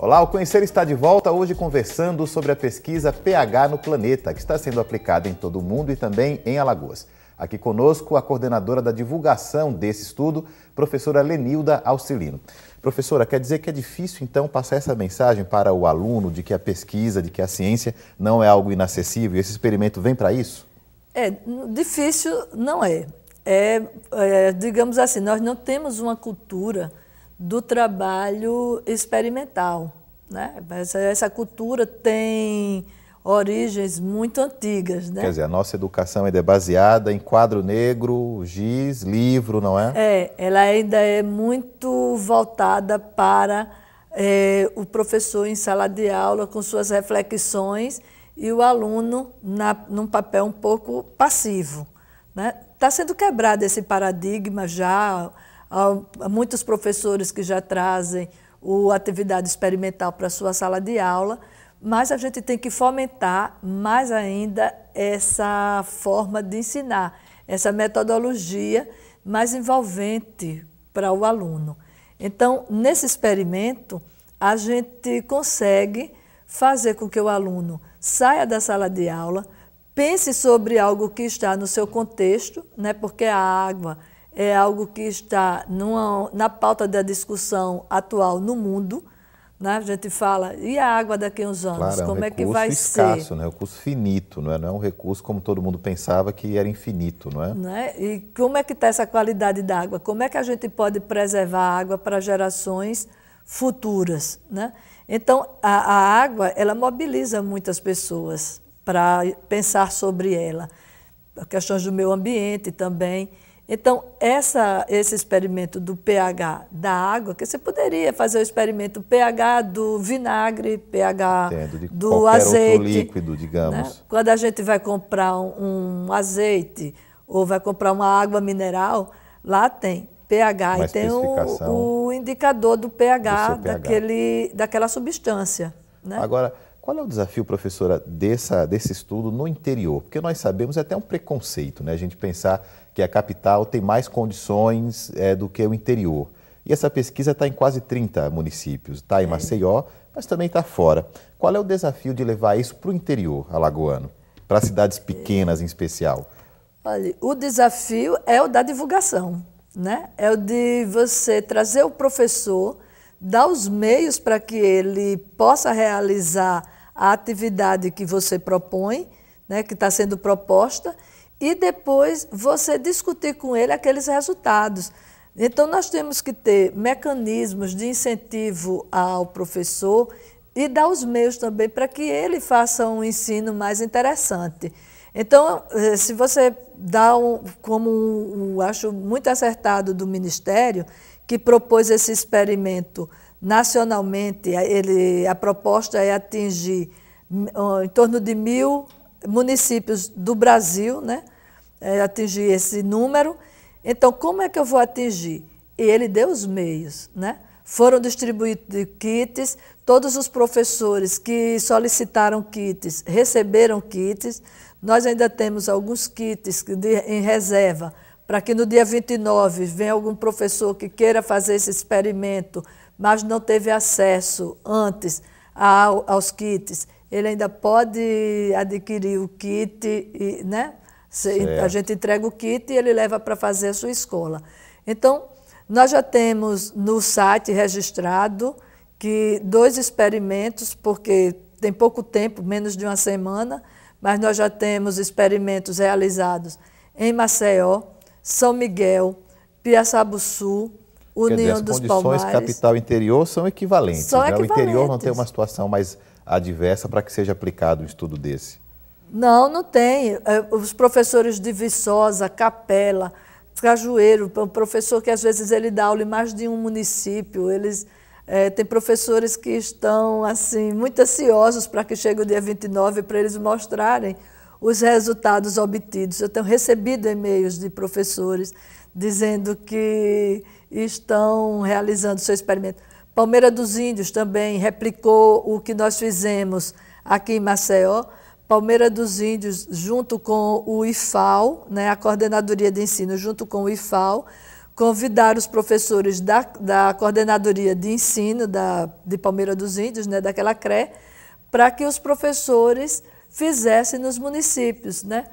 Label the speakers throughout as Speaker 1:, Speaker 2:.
Speaker 1: Olá, o Conhecer está de volta hoje conversando sobre a pesquisa pH no Planeta, que está sendo aplicada em todo o mundo e também em Alagoas. Aqui conosco a coordenadora da divulgação desse estudo, professora Lenilda Auxilino. Professora, quer dizer que é difícil então passar essa mensagem para o aluno de que a pesquisa, de que a ciência não é algo inacessível e esse experimento vem para isso?
Speaker 2: É, difícil não é. é. É, digamos assim, nós não temos uma cultura do trabalho experimental. Né? Essa, essa cultura tem origens muito antigas. Né? Quer dizer, a nossa
Speaker 1: educação ainda é baseada em quadro negro, giz, livro, não é?
Speaker 2: É, ela ainda é muito voltada para é, o professor em sala de aula com suas reflexões e o aluno na, num papel um pouco passivo. Está né? Tá sendo quebrado esse paradigma já Há muitos professores que já trazem o atividade experimental para a sua sala de aula, mas a gente tem que fomentar mais ainda essa forma de ensinar, essa metodologia mais envolvente para o aluno. Então, nesse experimento, a gente consegue fazer com que o aluno saia da sala de aula, pense sobre algo que está no seu contexto, né? porque a água é algo que está numa, na pauta da discussão atual no mundo. Né? A gente fala, e a água daqui a uns anos? Claro, é um como é que vai escasso, ser?
Speaker 1: Né? É um recurso finito, não é? não é um recurso como todo mundo pensava que era infinito. Não é?
Speaker 2: Né? E como é que está essa qualidade da água? Como é que a gente pode preservar a água para gerações futuras? Né? Então, a, a água ela mobiliza muitas pessoas para pensar sobre ela. Questões do meio ambiente também. Então, essa, esse experimento do pH da água, que você poderia fazer o experimento pH do vinagre, pH Entendo, do azeite. Outro líquido,
Speaker 1: né? digamos. Né?
Speaker 2: Quando a gente vai comprar um, um, azeite ou vai comprar uma água mineral, lá tem pH Uma e tem o, o, indicador do pH, do daquele, daquela substância. Né?
Speaker 1: Agora, qual é o desafio, professora, dessa, desse estudo no interior? Porque nós sabemos, é até um preconceito, né? A gente pensar que é a capital, tem mais condições é, do que o interior. E essa pesquisa está em quase 30 municípios, está em Maceió, mas também está fora. Qual é o desafio de levar isso para o interior alagoano, para cidades pequenas em especial?
Speaker 2: Olha, o desafio é o da divulgação, né? É o de você trazer o professor, dar os meios para que ele possa realizar a atividade que você propõe, né, que está sendo proposta, e depois você discutir com ele aqueles resultados. Então, nós temos que ter mecanismos de incentivo ao professor e dar os meios também para que ele faça um ensino mais interessante. Então, eh, se você dá um, como um, acho muito acertado do Ministério, que propôs esse experimento nacionalmente, ele, a proposta é atingir hum, em torno de mil municípios do Brasil, né? É, atingir esse número. Então, como é que eu vou atingir? E ele deu os meios, né? Foram distribuídos kits, todos os professores que solicitaram kits receberam kits. Nós ainda temos alguns kits de, em reserva para que no dia 29 venha algum professor que queira fazer esse experimento, mas não teve acesso antes aos kits ele ainda pode adquirir o kit, e, né? A gente entrega o kit e ele leva para fazer a sua escola. Então, nós já temos no site registrado que dois experimentos, porque tem pouco tempo, menos de uma semana, mas nós já temos experimentos realizados em Maceió, São Miguel, Piaçabuçu, União dizer, dos Palmares. As condições capital
Speaker 1: interior são equivalentes, são né? equivalentes. O interior não tem uma situação mais adversa para que seja aplicado um estudo desse?
Speaker 2: Não, não tem. É, os professores de Viçosa, Capela, Cajueiro, o professor que às vezes ele dá aula em mais de um município, eles é, tem professores que estão assim muito ansiosos para que chegue o dia 29 para eles mostrarem os resultados obtidos. Eu tenho recebido e-mails de professores dizendo que estão realizando seu experimento. Palmeira dos Índios também replicou o que nós fizemos aqui em Maceió. Palmeira dos Índios, junto com o IFAL, né, a Coordenadoria de Ensino, junto com o IFAL, convidar os professores da, da Coordenadoria de Ensino da, de Palmeira dos Índios, né, daquela CRE, para que os professores fizessem nos municípios. Né?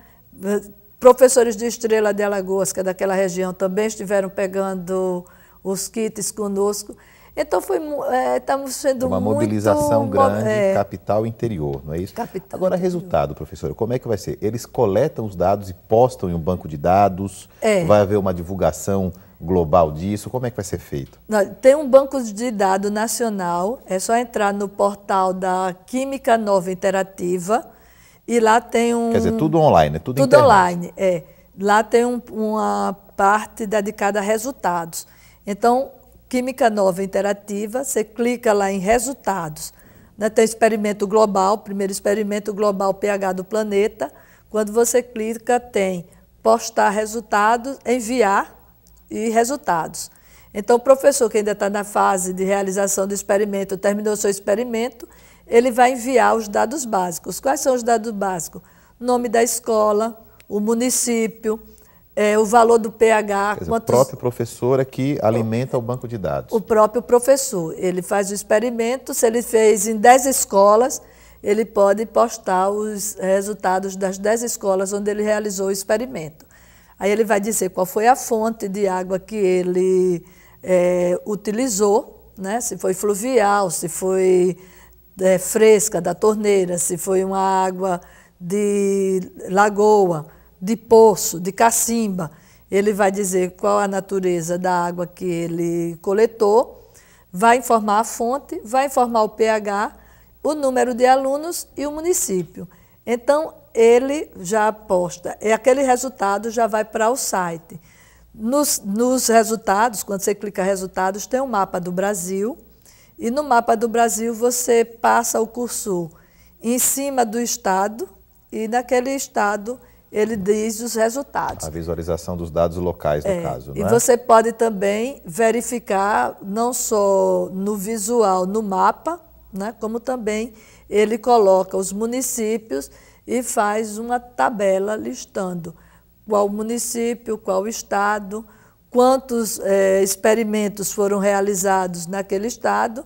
Speaker 2: Professores de Estrela de Alagoas, que é daquela região, também estiveram pegando os kits conosco. Então foi, é, estamos sendo uma muito... Uma mobilização grande, é,
Speaker 1: capital interior, não é isso? Capital Agora, interior. resultado, professora, como é que vai ser? Eles coletam os dados e postam em um banco de dados? É. Vai haver uma divulgação global disso? Como é que vai ser feito?
Speaker 2: Tem um banco de dados nacional, é só entrar no portal da Química Nova Interativa e lá tem um... Quer dizer, tudo
Speaker 1: online, é tudo, tudo online,
Speaker 2: é. Lá tem um, uma parte dedicada a resultados. Então, Química Nova Interativa, você clica lá em resultados. Né? Tem experimento global, primeiro experimento global pH do planeta. Quando você clica, tem postar resultados, enviar e resultados. Então, o professor que ainda está na fase de realização do experimento, terminou seu experimento, ele vai enviar os dados básicos. Quais são os dados básicos? Nome da escola, o município, é, o valor do PH. Dizer, O próprio
Speaker 1: professor é que alimenta o banco de dados.
Speaker 2: O próprio professor. Ele faz o experimento, se ele fez em 10 escolas, ele pode postar os resultados das 10 escolas onde ele realizou o experimento. Aí ele vai dizer qual foi a fonte de água que ele é, utilizou, né? se foi fluvial, se foi é, fresca da torneira, se foi uma água de lagoa de poço, de cacimba. Ele vai dizer qual a natureza da água que ele coletou, vai informar a fonte, vai informar o pH, o número de alunos e o município. Então, ele já aposta, e é aquele resultado já vai para o site. Nos, nos resultados, quando você clica resultados, tem um mapa do Brasil, e no mapa do Brasil você passa o cursor em cima do estado, e naquele estado ele diz os resultados. A
Speaker 1: visualização dos dados locais, no é, caso. Não e é? você
Speaker 2: pode também verificar, não só no visual, no mapa, né, como também ele coloca os municípios e faz uma tabela listando qual município, qual estado, quantos é, experimentos foram realizados naquele estado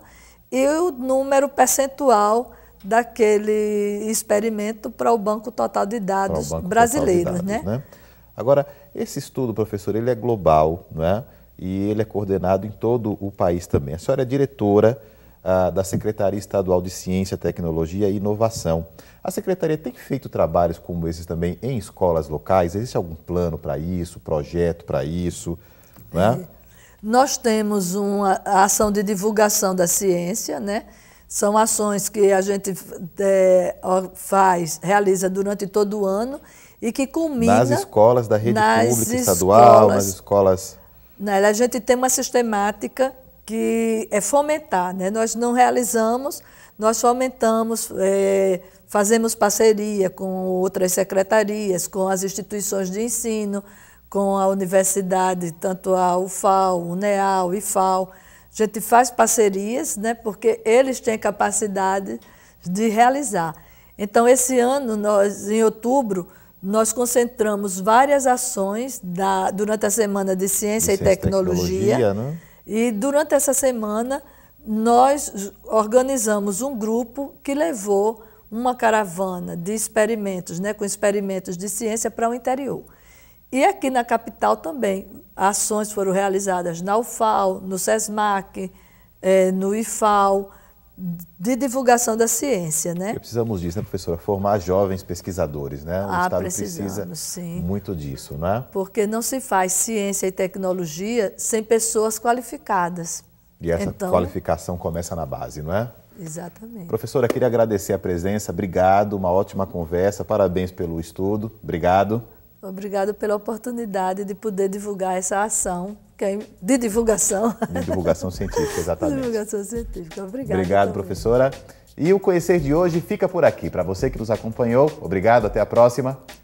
Speaker 2: e o número percentual daquele experimento para o Banco Total de Dados brasileiro, né?
Speaker 1: né? Agora, esse estudo, professor, ele é global, não é? E ele é coordenado em todo o país também. A senhora é diretora ah, da Secretaria Estadual de Ciência, Tecnologia e Inovação. A secretaria tem feito trabalhos como esses também em escolas locais? Existe algum plano para isso, projeto para isso, né?
Speaker 2: Nós temos uma ação de divulgação da ciência, né? São ações que a gente é, faz, realiza durante todo o ano e que culmina... Nas escolas da rede pública estadual, escolas, nas
Speaker 1: escolas...
Speaker 2: Né, a gente tem uma sistemática que é fomentar. Né? Nós não realizamos, nós fomentamos, é, fazemos parceria com outras secretarias, com as instituições de ensino, com a universidade, tanto a UFAL, UNEAL, IFAL, a gente faz parcerias, né, porque eles têm capacidade de realizar. Então, esse ano, nós, em outubro, nós concentramos várias ações da, durante a Semana de Ciência, de Ciência e Tecnologia. tecnologia né? E durante essa semana, nós organizamos um grupo que levou uma caravana de experimentos, né, com experimentos de ciência para o interior. E aqui na capital também, ações foram realizadas na UFAL, no SESMAC, eh, no IFAL, de divulgação da ciência, né?
Speaker 1: precisamos disso, né, professora? Formar jovens pesquisadores, né? O ah, Estado precisa sim. muito disso, né?
Speaker 2: Porque não se faz ciência e tecnologia sem pessoas qualificadas.
Speaker 1: E essa então, qualificação começa na base, não é?
Speaker 2: Exatamente.
Speaker 1: Professora, queria agradecer a presença, obrigado, uma ótima conversa, parabéns pelo estudo, obrigado.
Speaker 2: Obrigada pela oportunidade de poder divulgar essa ação é de divulgação. De
Speaker 1: divulgação científica, exatamente.
Speaker 2: Divulgação científica, obrigada. Obrigado,
Speaker 1: também. professora. E o Conhecer de hoje fica por aqui. Para você que nos acompanhou, obrigado, até a próxima.